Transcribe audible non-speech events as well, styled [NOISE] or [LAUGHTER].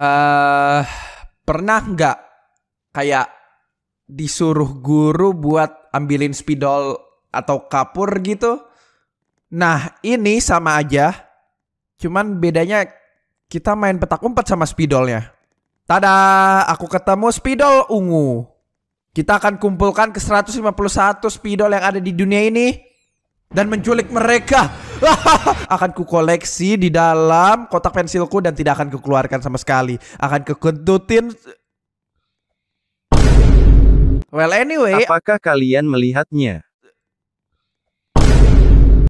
uh, pernah nggak kayak disuruh guru buat ambilin spidol atau kapur gitu? Nah ini sama aja, cuman bedanya kita main petak umpet sama spidolnya. Tada, aku ketemu spidol ungu. Kita akan kumpulkan ke 151 spidol yang ada di dunia ini dan menculik mereka [LAUGHS] akan kukoleksi di dalam kotak pensilku dan tidak akan kukeluarkan sama sekali. Akan kekentutin. Well anyway, apakah kalian melihatnya?